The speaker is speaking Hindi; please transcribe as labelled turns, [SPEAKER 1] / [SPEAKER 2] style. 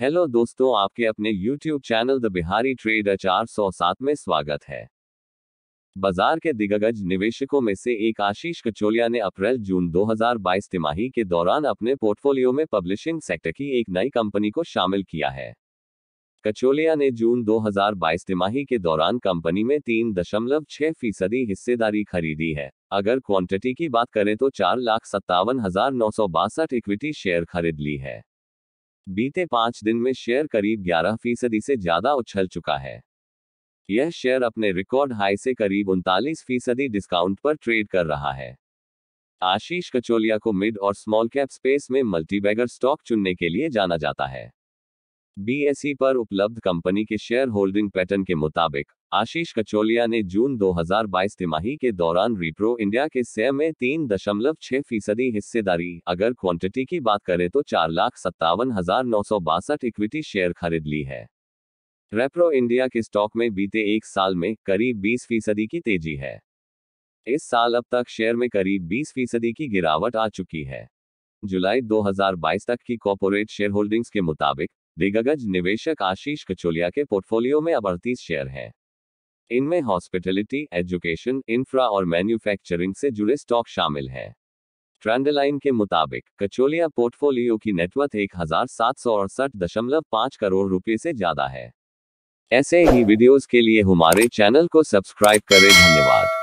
[SPEAKER 1] हेलो दोस्तों आपके अपने YouTube channel the Bihari trade चार सौ सात में स्वागत है बाजार के दिग्गज निवेशकों में से एक आशीष कचोलिया ने अप्रैल जून 2022 तिमाही के दौरान अपने पोर्टफोलियो में पब्लिशिंग सेक्टर की एक नई कंपनी को शामिल किया है कचोलिया ने जून 2022 तिमाही के दौरान कंपनी में तीन दशमलव छह फीसदी हिस्सेदारी खरीदी है अगर क्वांटिटी की बात करें तो चार लाख सत्तावन हजार नौ सौ बासठ इक्विटी शेयर खरीद ली है बीते पांच दिन में शेयर करीब ग्यारह फीसदी से ज्यादा उछल चुका है यह शेयर अपने रिकॉर्ड हाई से करीब उनतालीस फीसदी डिस्काउंट पर ट्रेड कर रहा है आशीष कचोलिया को मिड और स्मॉल कैप स्पेस में मल्टीबैगर स्टॉक चुनने के लिए जाना जाता है बी पर उपलब्ध कंपनी के शेयर होल्डिंग पैटर्न के मुताबिक आशीष कचोलिया ने जून 2022 तिमाही के दौरान रिप्रो इंडिया के शेयर में तीन दशमलव छह फीसदी हिस्सेदारी अगर क्वांटिटी की बात करें तो चार लाख सत्तावन हजार नौ सौ बासठ इक्विटी शेयर खरीद ली है रेप्रो इंडिया के स्टॉक में बीते एक साल में करीब 20 फीसदी की तेजी है इस साल अब तक शेयर में करीब 20 फीसदी की गिरावट आ चुकी है जुलाई 2022 तक की कॉरपोरेट शेयर होल्डिंग्स के मुताबिक दिग्गज निवेशक आशीष कचोलिया के पोर्टफोलियो में अब अड़तीस शेयर हैं इनमें हॉस्पिटलिटी एजुकेशन इंफ्रा और मैन्युफैक्चरिंग से जुड़े स्टॉक शामिल हैं ट्रेंडलाइन के मुताबिक कचोलिया पोर्टफोलियो की नेटवर्थ एक हजार सात सौ अड़सठ दशमलव पाँच करोड़ रुपए से ज्यादा है ऐसे ही वीडियोस के लिए हमारे चैनल को सब्सक्राइब करें धन्यवाद